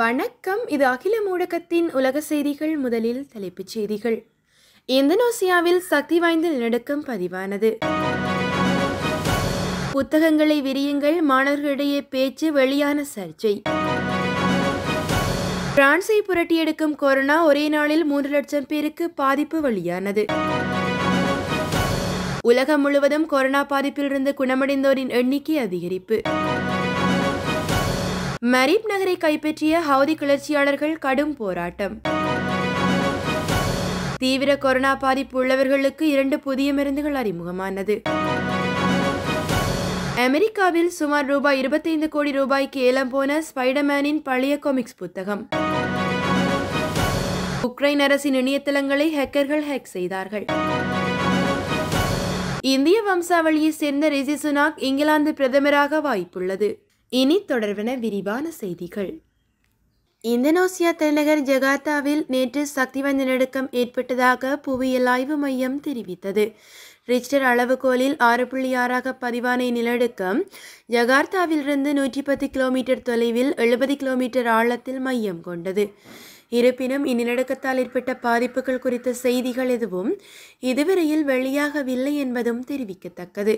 வணக்கம் இது அகில மூடகத்தின் உலக செய்திகள் முதலில் தலைப்புச் செய்திகள் இந்தோனேசியாவில் சக்தி வாய்ந்த நிலநடுக்கம் பதிவானது புத்தகங்களை விரியுங்கள் மாணவர்களிடையே பேச்சு வெளியான சர்ச்சை பிரான்ஸை புரட்டியெடுக்கும் கொரோனா ஒரே நாளில் மூன்று லட்சம் பேருக்கு பாதிப்பு வெளியானது உலகம் முழுவதும் கொரோனா பாதிப்பிலிருந்து குணமடைந்தோரின் எண்ணிக்கை அதிகரிப்பு மரீப் நகரை கைப்பற்றிய ஹவுதி கிளர்ச்சியாளர்கள் கடும் போராட்டம் தீவிர கொரோனா பாதிப்பு உள்ளவர்களுக்கு இரண்டு புதிய மருந்துகள் அறிமுகமானது அமெரிக்காவில் சுமார் ரூபாய் இருபத்தைந்து கோடி ரூபாய்க்கு ஏலம் போன ஸ்பைடர்மேனின் பழைய காமிக்ஸ் புத்தகம் உக்ரைன் அரசின் இணையதளங்களை ஹேக்கர்கள் ஹேக் செய்தார்கள் இந்திய வம்சாவளியைச் சேர்ந்த ரிஷி சுனாக் இங்கிலாந்து பிரதமராக வாய்ப்புள்ளது இனி தொடர்வன விரிவான செய்திகள் இந்தோனேசியா தலைநகர் ஜகார்த்தாவில் நேற்று சக்தி நடுக்கம் ஏற்பட்டதாக புவியியல் ஆய்வு மையம் தெரிவித்தது ரிச்டர் அளவுகோலில் ஆறு புள்ளி ஆறாக பதிவான நிலநடுக்கம் ஜகார்த்தாவிலிருந்து நூற்றி பத்து கிலோமீட்டர் தொலைவில் எழுபது கிலோமீட்டர் ஆழத்தில் மையம் கொண்டது இருப்பினும் இந்நிலநடுக்கத்தால் ஏற்பட்ட பாதிப்புகள் குறித்த செய்திகள் எதுவும் இதுவரையில் வெளியாகவில்லை என்பதும் தெரிவிக்கத்தக்கது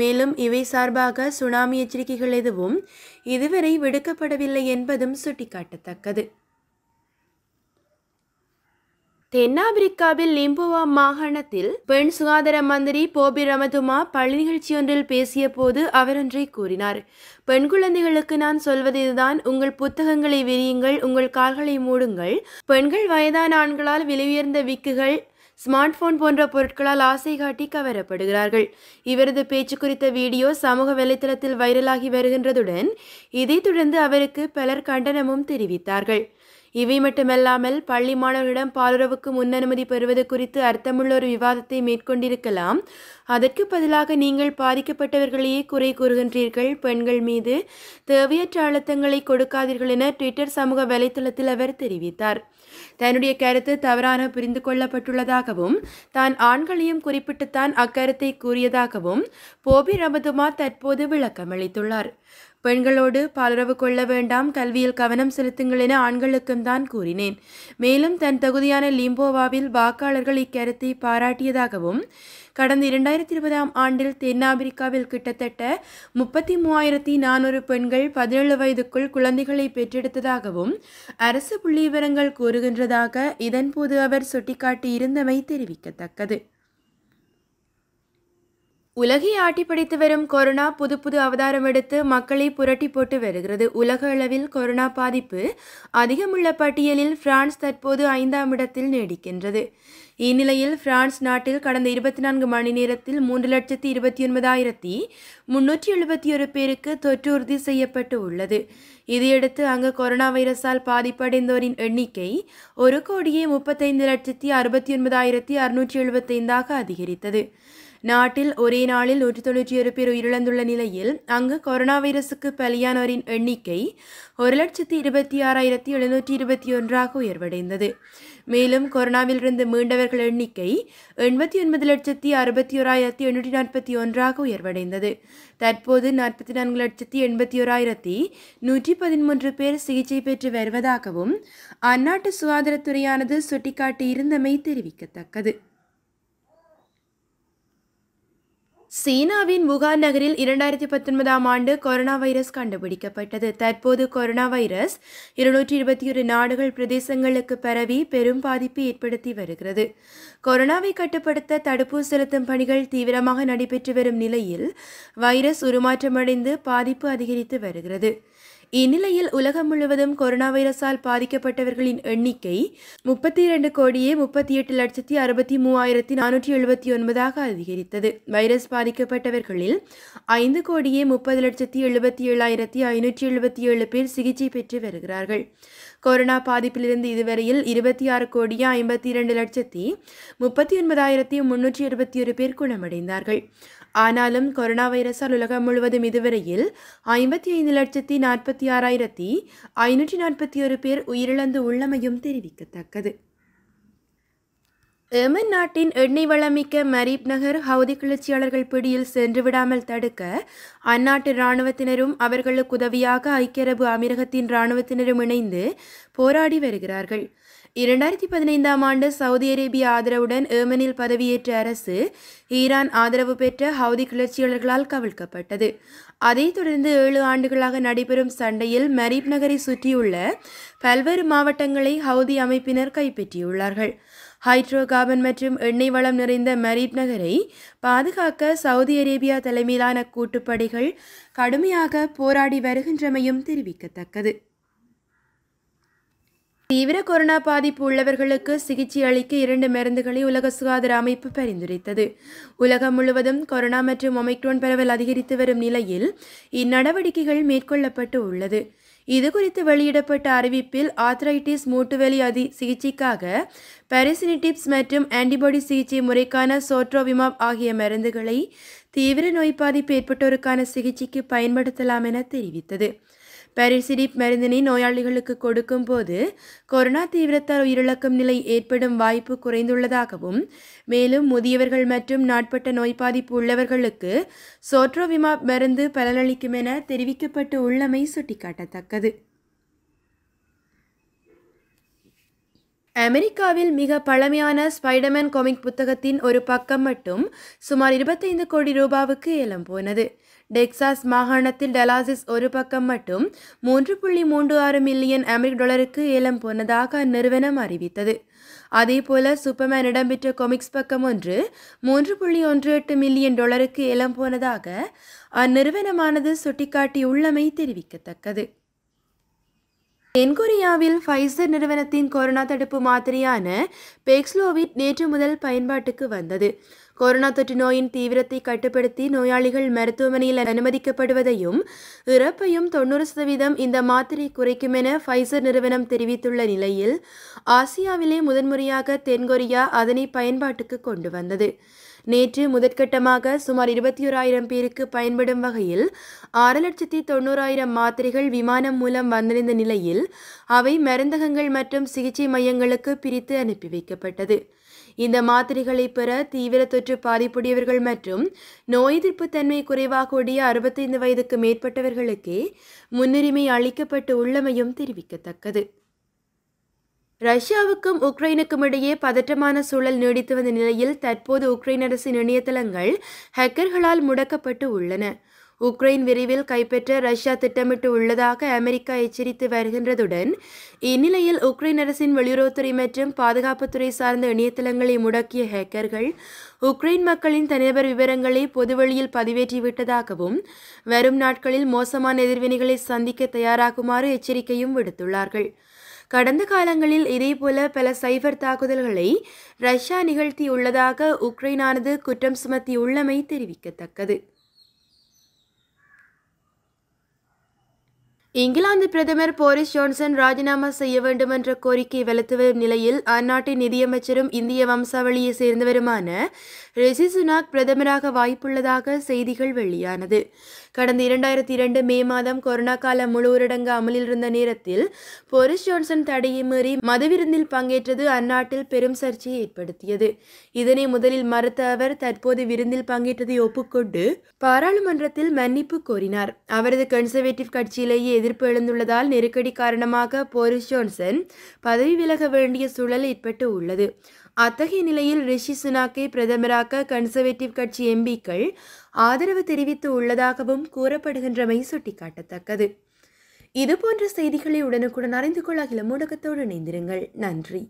மேலும் இவை சார்பாக சுனாமி எச்சரிக்கைகள் எதுவும் இதுவரை விடுக்கப்படவில்லை என்பதும் சுட்டிக்காட்டத்தக்கது தென்னாப்பிரிக்காவில் லிம்போவா மாகாணத்தில் பெண் சுகாதார மந்திரி போபி ரமதுமா பள்ளி நிகழ்ச்சி ஒன்றில் பேசிய போது அவர் ஒன்றை கூறினார் பெண் குழந்தைகளுக்கு நான் சொல்வது இதுதான் உங்கள் புத்தகங்களை விரியுங்கள் உங்கள் கால்களை மூடுங்கள் பெண்கள் வயதான ஆண்களால் விலையுயர்ந்த விக்குகள் ஸ்மார்ட் போன் போன்ற பொருட்களால் ஆசை காட்டி கவரப்படுகிறார்கள் இவரது பேச்சு குறித்த வீடியோ சமூக வலைதளத்தில் வைரலாகி வருகின்றதுடன் இதைத் தொடர்ந்து அவருக்கு பலர் கண்டனமும் தெரிவித்தார்கள் இவை மட்டுமல்லாமல் பள்ளி மாணவர்களிடம் பாலுறவுக்கு முன் அனுமதி பெறுவது குறித்து அர்த்தமுள்ள ஒரு விவாதத்தை மேற்கொண்டிருக்கலாம் அதற்கு பதிலாக நீங்கள் பாதிக்கப்பட்டவர்களையே குறை கூறுகின்றீர்கள் பெண்கள் மீது தேவையற்ற அழுத்தங்களை கொடுக்காதீர்கள் என ட்விட்டர் சமூக வலைத்தளத்தில் அவர் தெரிவித்தார் தன்னுடைய கருத்து தவறான புரிந்து கொள்ளப்பட்டுள்ளதாகவும் தான் ஆண்களையும் குறிப்பிட்டுத்தான் அக்கருத்தை கூறியதாகவும் போபி ரமதுமா தற்போது விளக்கம் அளித்துள்ளார் பெண்களோடு பலரவு கொள்ள வேண்டாம் கல்வியில் கவனம் செலுத்துங்கள் என ஆண்களுக்கும் தான் கூறினேன் மேலும் தன் தகுதியான லிம்போவாவில் வாக்காளர்கள் இக்கருத்தை பாராட்டியதாகவும் கடந்த இரண்டாயிரத்தி இருபதாம் ஆண்டில் தென்னாப்பிரிக்காவில் கிட்டத்தட்ட முப்பத்தி மூவாயிரத்தி நானூறு பெண்கள் பதினேழு வயதுக்குள் குழந்தைகளை பெற்றெடுத்ததாகவும் அரசு புள்ளிவிவரங்கள் கூறுகின்றதாக இதன்போது அவர் சுட்டிக்காட்டியிருந்தமை தெரிவிக்கத்தக்கது உலகை ஆட்டி படைத்து வரும் கொரோனா புது புது அவதாரம் எடுத்து மக்களை புரட்டி போட்டு வருகிறது உலக அளவில் கொரோனா பாதிப்பு அதிகமுள்ள பட்டியலில் பிரான்ஸ் தற்போது ஐந்தாம் இடத்தில் நீடிக்கின்றது இந்நிலையில் பிரான்ஸ் நாட்டில் கடந்த இருபத்தி நான்கு மணி நேரத்தில் மூன்று லட்சத்தி இருபத்தி ஒன்பதாயிரத்தி முன்னூற்றி எழுபத்தி ஒரு பேருக்கு தொற்று உறுதி செய்யப்பட்டு உள்ளது இதையடுத்து அங்கு கொரோனா வைரஸால் பாதிப்படைந்தோரின் எண்ணிக்கை ஒரு கோடியே முப்பத்தைந்து லட்சத்தி அறுபத்தி ஒன்பதாயிரத்தி அறுநூற்றி எழுபத்தைந்தாக அதிகரித்தது நாட்டில் ஒரே நாளில் நூற்றி தொண்ணூற்றி ஒரு பேர் உயிரிழந்துள்ள நிலையில் அங்கு கொரோனா வைரஸுக்கு பலியானோரின் எண்ணிக்கை ஒரு லட்சத்தி இருபத்தி ஆறாயிரத்தி எழுநூற்றி இருபத்தி ஒன்றாக உயர்வடைந்தது மேலும் கொரோனாவிலிருந்து மீண்டவர்கள் எண்ணிக்கை எண்பத்தி ஒன்பது லட்சத்தி அறுபத்தி ஓராயிரத்தி எண்ணூற்றி நாற்பத்தி ஒன்றாக உயர்வடைந்தது தற்போது நாற்பத்தி நான்கு லட்சத்தி எண்பத்தி ஓராயிரத்தி நூற்றி பதிமூன்று பேர் சிகிச்சை பெற்று வருவதாகவும் அந்நாட்டு சுகாதாரத்துறையானது சுட்டிக்காட்டியிருந்தமை தெரிவிக்கத்தக்கது சீனாவின் வுகான் நகரில் இரண்டாயிரத்தி பத்தொன்பதாம் ஆண்டு கொரோனா வைரஸ் கண்டுபிடிக்கப்பட்டது தற்போது கொரோனா வைரஸ் இருநூற்றி இருபத்தி ஒரு நாடுகள் பிரதேசங்களுக்கு பரவி பெரும் பாதிப்பு ஏற்படுத்தி வருகிறது கொரோனாவை கட்டுப்படுத்த தடுப்பு செலுத்தும் பணிகள் தீவிரமாக நடைபெற்று வரும் நிலையில் வைரஸ் உருமாற்றமடைந்து பாதிப்பு அதிகரித்து வருகிறது இந்நிலையில் உலகம் முழுவதும் கொரோனா வைரஸால் பாதிக்கப்பட்டவர்களின் எண்ணிக்கை முப்பத்தி இரண்டு கோடியே முப்பத்தி எட்டு லட்சத்தி அறுபத்தி மூவாயிரத்தி நானூற்றி எழுபத்தி ஒன்பதாக அதிகரித்தது வைரஸ் பாதிக்கப்பட்டவர்களில் ஐந்து கோடியே முப்பது லட்சத்தி எழுபத்தி ஏழாயிரத்தி ஐநூற்றி எழுபத்தி ஏழு பேர் சிகிச்சை பெற்று வருகிறார்கள் கொரோனா பாதிப்பிலிருந்து இதுவரையில் இருபத்தி ஆறு கோடியே ஐம்பத்தி இரண்டு லட்சத்தி முப்பத்தி ஒன்பதாயிரத்தி முன்னூற்றி இருபத்தி ஒரு பேர் குணமடைந்தார்கள் ஆனாலும் கொரோனா வைரஸால் உலகம் முழுவதும் இதுவரையில் ஐம்பத்தி ஐந்து லட்சத்தி நாற்பத்தி ஆறாயிரத்தி ஐநூற்றி நாற்பத்தி ஒரு பேர் உயிரிழந்து உள்ளமையும் தெரிவிக்கத்தக்கது எமன் நாட்டின் எண்ணெய் வளமிக்க மரீப் நகர் ஹவுதி கிளர்ச்சியாளர்கள் பிடியில் சென்று விடாமல் தடுக்க அந்நாட்டு இராணுவத்தினரும் அவர்களுக்கு உதவியாக ஐக்கிய அரபு அமீரகத்தின் இராணுவத்தினரும் இணைந்து போராடி வருகிறார்கள் இரண்டாயிரத்தி பதினைந்தாம் ஆண்டு சவுதி அரேபிய ஆதரவுடன் ஏமனில் பதவியேற்ற அரசு ஈரான் ஆதரவு பெற்ற ஹவுதி கிளர்ச்சியாளர்களால் கவிழ்க்கப்பட்டது அதைத் தொடர்ந்து ஏழு ஆண்டுகளாக நடைபெறும் சண்டையில் மரீப் நகரை சுற்றியுள்ள பல்வேறு மாவட்டங்களை ஹவுதி அமைப்பினர் கைப்பற்றியுள்ளார்கள் ஹைட்ரோ கார்பன் மற்றும் எண்ணெய் வளம் நிறைந்த மரீட் நகரை பாதுகாக்க சவுதி அரேபியா தலைமையிலான கூட்டுப்படைகள் கடுமையாக போராடி வருகின்றமையும் தெரிவிக்கத்தக்கது தீவிர கொரோனா பாதிப்பு உள்ளவர்களுக்கு சிகிச்சை அளிக்க இரண்டு மருந்துகளை உலக சுகாதார அமைப்பு பரிந்துரைத்தது உலகம் முழுவதும் கொரோனா மற்றும் ஒமைக்ரோன் பரவல் அதிகரித்து வரும் நிலையில் இந்நடவடிக்கைகள் மேற்கொள்ளப்பட்டு உள்ளது இதுகுறித்து வெளியிடப்பட்ட அறிவிப்பில் ஆத்ரைட்டிஸ் மூட்டுவெளி அதி சிகிச்சைக்காக பெரிசினிடிப்ஸ் மற்றும் ஆன்டிபாடி சிகிச்சை முறைக்கான சோட்ரோவிமாப் ஆகிய மருந்துகளை தீவிர நோய் பாதிப்பு ஏற்பட்டோருக்கான சிகிச்சைக்கு பயன்படுத்தலாம் என தெரிவித்தது பெரிசிடிப் மருந்தினை நோயாளிகளுக்கு கொடுக்கும் போது கொரோனா தீவிரத்தால் உயிரிழக்கும் நிலை ஏற்படும் வாய்ப்பு குறைந்துள்ளதாகவும் மேலும் முதியவர்கள் மற்றும் நாட்பட்ட நோய் பாதிப்பு உள்ளவர்களுக்கு சோட்ரோவிமா மருந்து பலனளிக்கும் என தெரிவிக்கப்பட்டு உள்ளமை சுட்டிக்காட்டத்தக்கது அமெரிக்காவில் மிக பழமையான ஸ்பைடர்மேன் காமிக் புத்தகத்தின் ஒரு பக்கம் மட்டும் சுமார் இருபத்தைந்து கோடி ரூபாவுக்கு ஏலம் போனது டெக்சாஸ் மாகாணத்தில் டலாசிஸ் ஒரு பக்கம் மட்டும் மூன்று புள்ளி மூன்று ஆறு மில்லியன் அமெரிக்க டாலருக்கு ஏலம் போனதாக அந்நிறுவனம் அறிவித்தது அதேபோல சூப்பர்மேன் இடம்பெற்ற கொமிக்ஸ் பக்கம் ஒன்று மூன்று புள்ளி ஒன்று எட்டு மில்லியன் டாலருக்கு ஏலம் போனதாக அந்நிறுவனமானது சுட்டிக்காட்டியுள்ளமை தெரிவிக்கத்தக்கது தென்கொரியாவில் ஃபைசர் நிறுவனத்தின் கொரோனா தடுப்பு மாத்திரையான பெக்ஸ்லோவிட் நேற்று முதல் பயன்பாட்டுக்கு வந்தது கொரோனா தொற்று நோயின் தீவிரத்தை கட்டுப்படுத்தி நோயாளிகள் மருத்துவமனையில் அனுமதிக்கப்படுவதையும் இறப்பையும் தொண்ணூறு சதவீதம் இந்த மாத்திரை குறைக்கும் என ஃபைசர் நிறுவனம் தெரிவித்துள்ள நிலையில் ஆசியாவிலே முதன்முறையாக தென்கொரியா அதனை பயன்பாட்டுக்கு கொண்டு வந்தது நேற்று முதற்கட்டமாக சுமார் இருபத்தி ஓராயிரம் பேருக்கு பயன்படும் வகையில் ஆறு லட்சத்தி தொண்ணூறாயிரம் மாத்திரைகள் விமானம் மூலம் வந்திருந்த நிலையில் அவை மருந்தகங்கள் மற்றும் சிகிச்சை மையங்களுக்கு பிரித்து அனுப்பி வைக்கப்பட்டது இந்த மாத்திரைகளை பெற தீவிர தொற்று பாதிப்புடையவர்கள் மற்றும் நோய் எதிர்ப்பு தன்மை குறைவாக உடைய அறுபத்தைந்து வயதுக்கு மேற்பட்டவர்களுக்கே முன்னுரிமை அளிக்கப்பட்டு உள்ளமையும் தெரிவிக்கத்தக்கது ரஷ்யாவுக்கும் உக்ரைனுக்கும் இடையே பதற்றமான சூழல் நீடித்து வந்த நிலையில் தற்போது உக்ரைன் அரசின் இணையதளங்கள் ஹேக்கர்களால் முடக்கப்பட்டு உள்ளன உக்ரைன் விரைவில் கைப்பற்ற ரஷ்யா திட்டமிட்டு உள்ளதாக அமெரிக்கா எச்சரித்து வருகின்றதுடன் இந்நிலையில் உக்ரைன் அரசின் வெளியுறவுத்துறை மற்றும் பாதுகாப்புத்துறை சார்ந்த இணையதளங்களை முடக்கிய ஹேக்கர்கள் உக்ரைன் மக்களின் தனிநபர் விவரங்களை பொதுவெளியில் பதிவேற்றிவிட்டதாகவும் வரும் நாட்களில் மோசமான எதிர்வினைகளை சந்திக்க தயாராகுமாறு எச்சரிக்கையும் விடுத்துள்ளார்கள் கடந்த காலங்களில் இதேபோல பல சைபர் தாக்குதல்களை ரஷ்யா நிகழ்த்தியுள்ளதாக உக்ரைனானது குற்றம் சுமத்தியுள்ளமை தெரிவிக்கத்தக்கது இங்கிலாந்து பிரதமர் போரிஸ் ஜான்சன் ராஜினாமா செய்ய வேண்டும் என்ற கோரிக்கை வலுத்து வரும் நிலையில் அந்நாட்டின் நிதியமைச்சரும் இந்திய வம்சாவளியை சேர்ந்தவருமான ரிஷி சுனாக் பிரதமராக வாய்ப்புள்ளதாக செய்திகள் வெளியானது கடந்த இரண்டாயிரத்தி இரண்டு மே மாதம் கொரோனா கால முழு ஊரடங்கு அமலில் இருந்த நேரத்தில் போரிஸ் ஜான்சன் தடையை மீறி மதுவிருந்தில் பங்கேற்றது அந்நாட்டில் பெரும் சர்ச்சையை ஏற்படுத்தியது இதனை முதலில் மறுத்த அவர் தற்போது விருந்தில் பங்கேற்றதை ஒப்புக்கொண்டு பாராளுமன்றத்தில் மன்னிப்பு கோரினார் அவரது கன்சர்வேட்டிவ் கட்சியிலேயே எதிர்ப்பு எழுந்துள்ளதால் நெருக்கடி காரணமாக போரிஸ் ஜோன்சன் பதவி விலக வேண்டிய சூழல் ஏற்பட்டு உள்ளது அத்தகைய நிலையில் ரிஷி சுனாக்கை பிரதமராக்க கன்சர்வேட்டிவ் கட்சி எம்பிக்கள் ஆதரவு தெரிவித்து உள்ளதாகவும் கூறப்படுகின்றமை சுட்டிக்காட்டத்தக்கது இதுபோன்ற செய்திகளை உடனுக்குடன் அறிந்து கொள்ள அகில இணைந்திருங்கள் நன்றி